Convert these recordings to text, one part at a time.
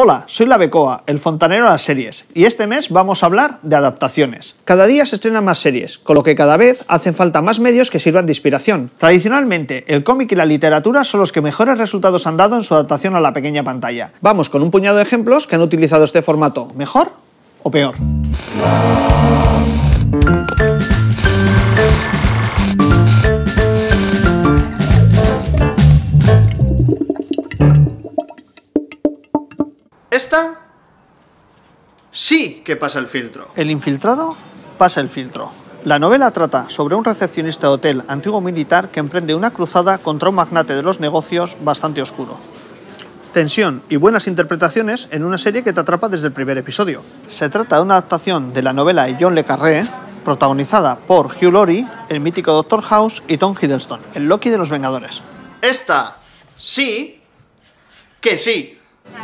Hola, soy La Becoa, el fontanero de las series, y este mes vamos a hablar de adaptaciones. Cada día se estrenan más series, con lo que cada vez hacen falta más medios que sirvan de inspiración. Tradicionalmente, el cómic y la literatura son los que mejores resultados han dado en su adaptación a la pequeña pantalla. Vamos con un puñado de ejemplos que han utilizado este formato, mejor o peor. Esta sí que pasa el filtro. El infiltrado pasa el filtro. La novela trata sobre un recepcionista de hotel antiguo militar que emprende una cruzada contra un magnate de los negocios bastante oscuro. Tensión y buenas interpretaciones en una serie que te atrapa desde el primer episodio. Se trata de una adaptación de la novela de John Le Carré, protagonizada por Hugh Laurie, el mítico Doctor House y Tom Hiddleston, el Loki de los Vengadores. Esta sí que sí.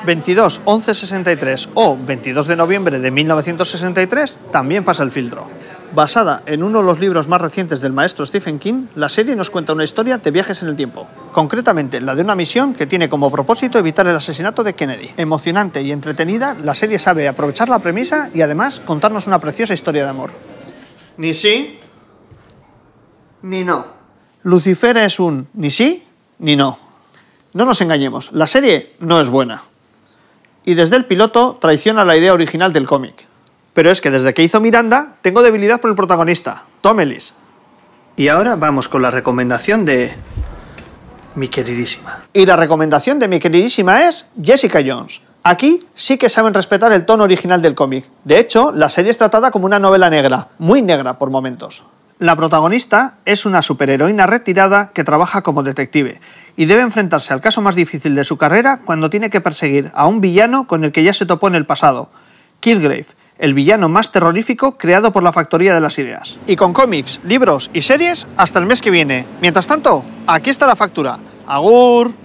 22 11 63 o 22 de noviembre de 1963 también pasa el filtro. Basada en uno de los libros más recientes del maestro Stephen King, la serie nos cuenta una historia de viajes en el tiempo, concretamente la de una misión que tiene como propósito evitar el asesinato de Kennedy. Emocionante y entretenida, la serie sabe aprovechar la premisa y además contarnos una preciosa historia de amor. Ni sí, ni no. Lucifer es un ni sí, ni no. No nos engañemos, la serie no es buena y desde el piloto traiciona la idea original del cómic. Pero es que desde que hizo Miranda, tengo debilidad por el protagonista, Tom Ellis. Y ahora vamos con la recomendación de mi queridísima. Y la recomendación de mi queridísima es Jessica Jones. Aquí sí que saben respetar el tono original del cómic. De hecho, la serie es tratada como una novela negra, muy negra por momentos. La protagonista es una superheroína retirada que trabaja como detective y debe enfrentarse al caso más difícil de su carrera cuando tiene que perseguir a un villano con el que ya se topó en el pasado, Kilgrave, el villano más terrorífico creado por la Factoría de las Ideas. Y con cómics, libros y series hasta el mes que viene. Mientras tanto, aquí está la factura. Agur.